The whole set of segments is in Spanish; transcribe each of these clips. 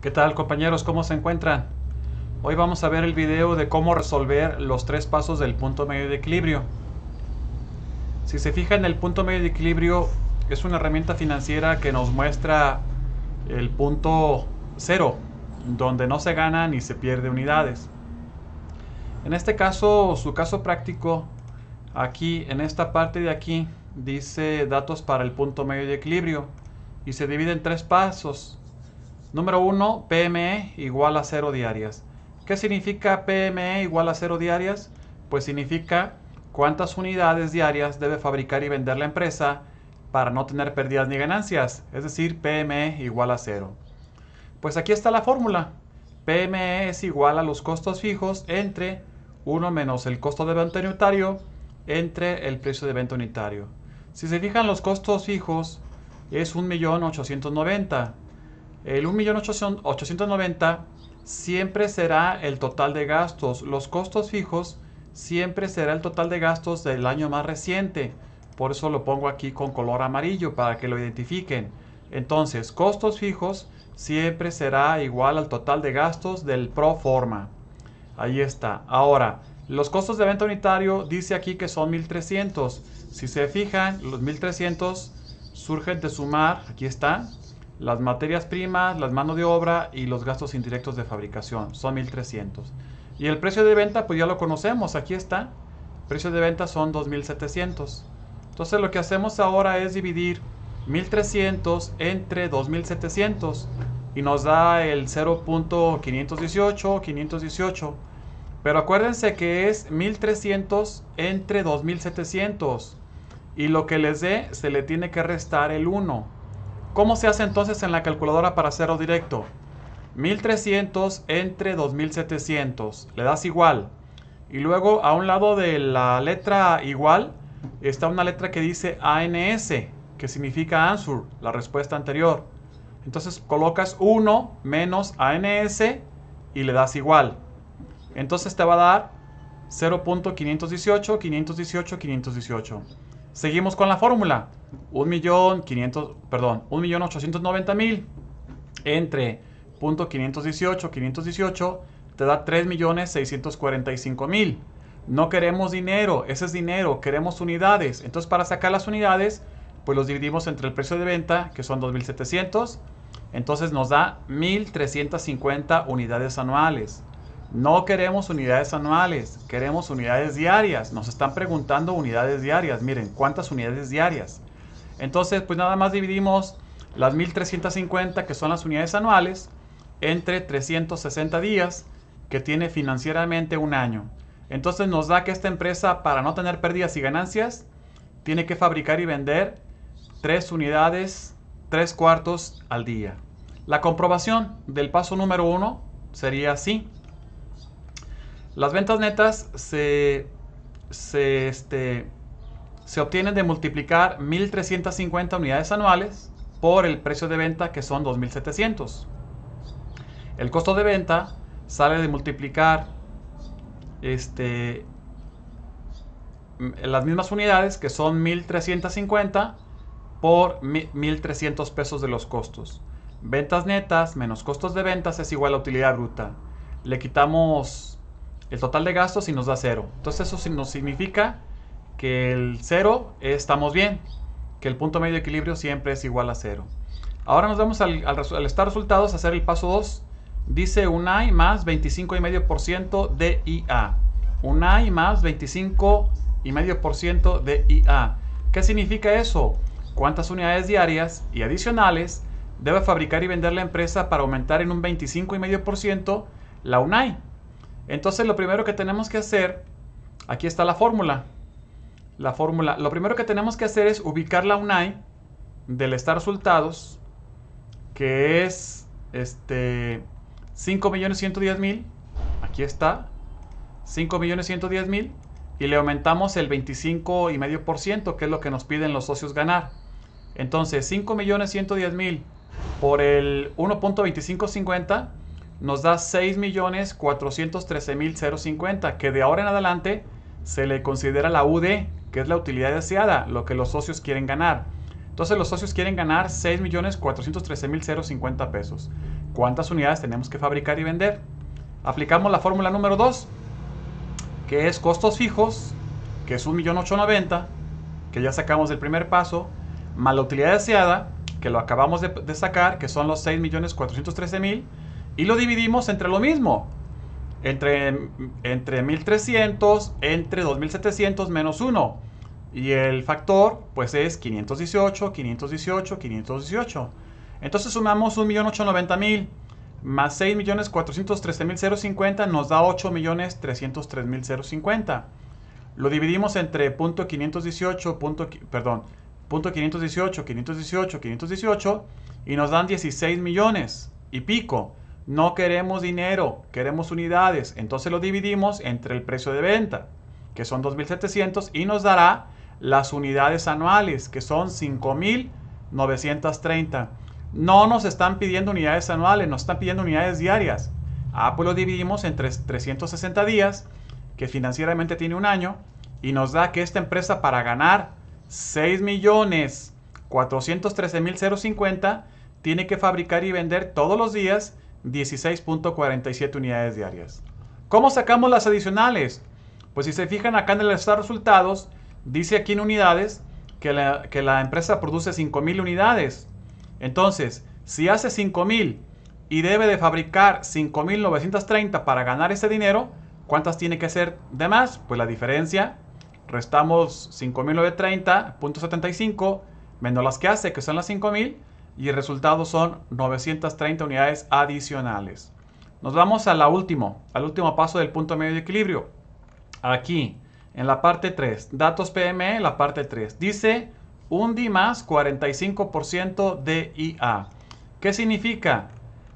¿Qué tal compañeros? ¿Cómo se encuentran? Hoy vamos a ver el video de cómo resolver los tres pasos del punto medio de equilibrio. Si se fijan, el punto medio de equilibrio es una herramienta financiera que nos muestra el punto cero, donde no se gana ni se pierde unidades. En este caso, su caso práctico, aquí en esta parte de aquí, dice datos para el punto medio de equilibrio y se divide en tres pasos. Número 1, PME igual a cero diarias. ¿Qué significa PME igual a cero diarias? Pues significa cuántas unidades diarias debe fabricar y vender la empresa para no tener pérdidas ni ganancias, es decir, PME igual a cero. Pues aquí está la fórmula. PME es igual a los costos fijos entre 1 menos el costo de venta unitario entre el precio de venta unitario. Si se fijan los costos fijos es 1.890.000 el $1,890,000 siempre será el total de gastos. Los costos fijos siempre será el total de gastos del año más reciente. Por eso lo pongo aquí con color amarillo para que lo identifiquen. Entonces, costos fijos siempre será igual al total de gastos del pro forma. Ahí está. Ahora, los costos de venta unitario dice aquí que son 1300. Si se fijan, los 1300 surgen de sumar, aquí está, las materias primas, las manos de obra y los gastos indirectos de fabricación. Son 1300. Y el precio de venta, pues ya lo conocemos, aquí está. precio de venta son 2700. Entonces lo que hacemos ahora es dividir 1300 entre 2700 y nos da el 0.518, 518. Pero acuérdense que es 1300 entre 2700 y lo que les dé se le tiene que restar el 1. ¿Cómo se hace entonces en la calculadora para cero directo? 1300 entre 2700. Le das igual. Y luego a un lado de la letra igual está una letra que dice ANS, que significa answer, la respuesta anterior. Entonces colocas 1 menos ANS y le das igual. Entonces te va a dar 0.518, 518, 518. Seguimos con la fórmula un millón perdón, un entre punto 518, 518 te da 3.645.000. No queremos dinero, ese es dinero, queremos unidades. Entonces para sacar las unidades, pues los dividimos entre el precio de venta, que son 2.700, entonces nos da 1.350 unidades anuales. No queremos unidades anuales, queremos unidades diarias. Nos están preguntando unidades diarias. Miren, ¿cuántas unidades diarias? Entonces, pues nada más dividimos las 1350, que son las unidades anuales, entre 360 días, que tiene financieramente un año. Entonces nos da que esta empresa, para no tener pérdidas y ganancias, tiene que fabricar y vender tres unidades, tres cuartos al día. La comprobación del paso número uno sería así. Las ventas netas se, se, este, se obtienen de multiplicar 1.350 unidades anuales por el precio de venta que son 2.700. El costo de venta sale de multiplicar este, las mismas unidades que son 1.350 por 1.300 pesos de los costos. Ventas netas menos costos de ventas es igual a utilidad bruta. Le quitamos el total de gastos y nos da cero. Entonces eso nos significa que el cero eh, estamos bien, que el punto medio de equilibrio siempre es igual a cero. Ahora nos vamos al, estar resultados, a hacer el paso 2. Dice y más y 25,5% de IA. y más 25,5% de IA. ¿Qué significa eso? ¿Cuántas unidades diarias y adicionales debe fabricar y vender la empresa para aumentar en un 25,5% la UNAI? Entonces lo primero que tenemos que hacer, aquí está la fórmula la fórmula, lo primero que tenemos que hacer es ubicar la UNAI del estar resultados, que es este 5.110.000, aquí está, 5.110.000, y le aumentamos el 25,5%, que es lo que nos piden los socios ganar. Entonces, 5.110.000 por el 1.2550 nos da 6.413.050, que de ahora en adelante se le considera la UD, ¿Qué es la utilidad deseada, lo que los socios quieren ganar. Entonces los socios quieren ganar 6.413.050 pesos. ¿Cuántas unidades tenemos que fabricar y vender? Aplicamos la fórmula número 2, que es costos fijos, que es 1.890.000, que ya sacamos del primer paso, más la utilidad deseada, que lo acabamos de, de sacar, que son los 6.413.000, y lo dividimos entre lo mismo, entre, entre 1300, entre 2700 menos 1. Y el factor pues es 518, 518, 518. Entonces sumamos 1.890.000 más 6.413.050 nos da 8.303.050. Lo dividimos entre 518, perdón, 518, 518, 518 y nos dan 16 millones y pico no queremos dinero, queremos unidades. Entonces lo dividimos entre el precio de venta, que son 2.700, y nos dará las unidades anuales, que son 5.930. No nos están pidiendo unidades anuales, nos están pidiendo unidades diarias. Ah, pues lo dividimos entre 360 días, que financieramente tiene un año, y nos da que esta empresa para ganar 6.413.050 millones tiene que fabricar y vender todos los días 16.47 unidades diarias. ¿Cómo sacamos las adicionales? Pues si se fijan acá en el resultados, dice aquí en unidades que la, empresa produce 5.000 unidades. Entonces, si hace 5.000 y debe de fabricar 5.930 para ganar ese dinero, ¿cuántas tiene que ser de más? Pues la diferencia, restamos 5.930.75 menos las que hace, que son las 5.000, y el resultado son 930 unidades adicionales. Nos vamos a la último, al último paso del punto medio de equilibrio. Aquí, en la parte 3, datos PME, la parte 3, dice UNDI más 45% de IA. ¿Qué significa?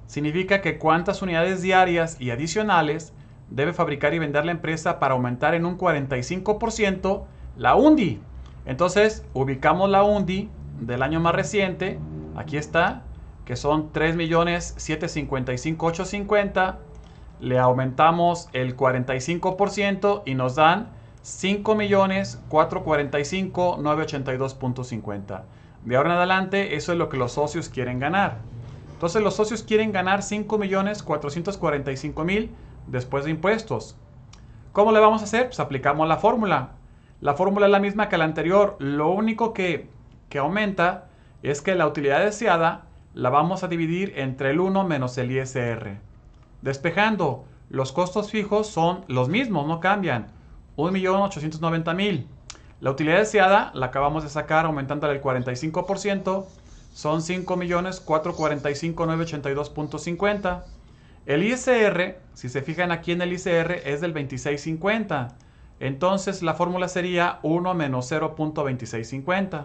Significa que cuántas unidades diarias y adicionales debe fabricar y vender la empresa para aumentar en un 45% la UNDI. Entonces, ubicamos la UNDI del año más reciente Aquí está, que son 3.755.850. Le aumentamos el 45% y nos dan 5.445.982.50. De ahora en adelante, eso es lo que los socios quieren ganar. Entonces los socios quieren ganar 5.445.000 después de impuestos. ¿Cómo le vamos a hacer? Pues aplicamos la fórmula. La fórmula es la misma que la anterior. Lo único que, que aumenta es que la utilidad deseada la vamos a dividir entre el 1 menos el ISR. Despejando, los costos fijos son los mismos, no cambian. 1.890.000. La utilidad deseada la acabamos de sacar aumentando el 45%. Son 5.445.982.50. El ISR, si se fijan aquí en el ISR, es del 26.50. Entonces la fórmula sería 1 menos 0.2650.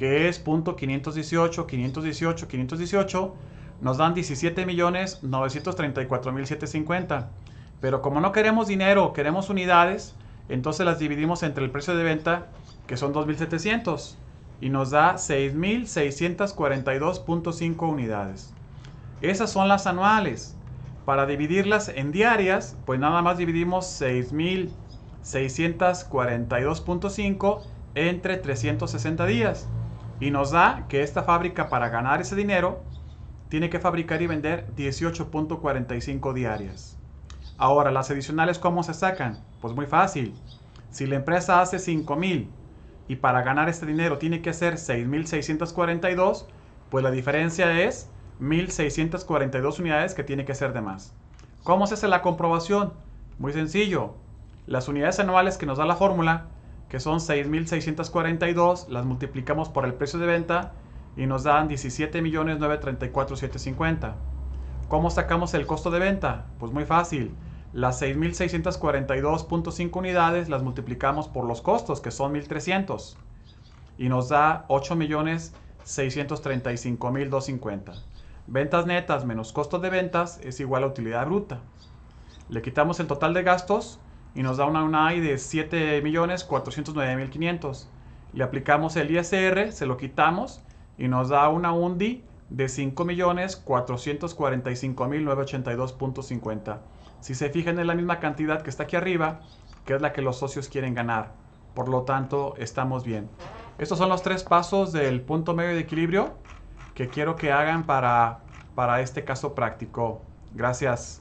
que es punto 518, 518, 518, nos dan 17 millones mil Pero como no queremos dinero, queremos unidades, entonces las dividimos entre el precio de venta, que son 2.700, y nos da 6.642.5 unidades. Esas son las anuales. Para dividirlas en diarias, pues nada más dividimos 6.642.5 entre 360 días. Y nos da que esta fábrica para ganar ese dinero tiene que fabricar y vender 18.45 diarias. Ahora, las adicionales, ¿cómo se sacan? Pues muy fácil. Si la empresa hace 5.000 y para ganar este dinero tiene que hacer 6.642, pues la diferencia es 1.642 unidades que tiene que ser de más. ¿Cómo se hace la comprobación? Muy sencillo. Las unidades anuales que nos da la fórmula que son 6.642, las multiplicamos por el precio de venta y nos dan 17.934.750. ¿Cómo sacamos el costo de venta? Pues muy fácil. Las 6.642.5 unidades las multiplicamos por los costos, que son 1.300, y nos da 8.635.250. Ventas netas menos costos de ventas es igual a utilidad bruta. Le quitamos el total de gastos y nos da una UNAI de 7.409.500. Le aplicamos el ISR, se lo quitamos y nos da una UNDI de 5.445.982.50. Si se fijan es la misma cantidad que está aquí arriba, que es la que los socios quieren ganar. Por lo tanto, estamos bien. Estos son los tres pasos del punto medio de equilibrio que quiero que hagan para, para este caso práctico. Gracias.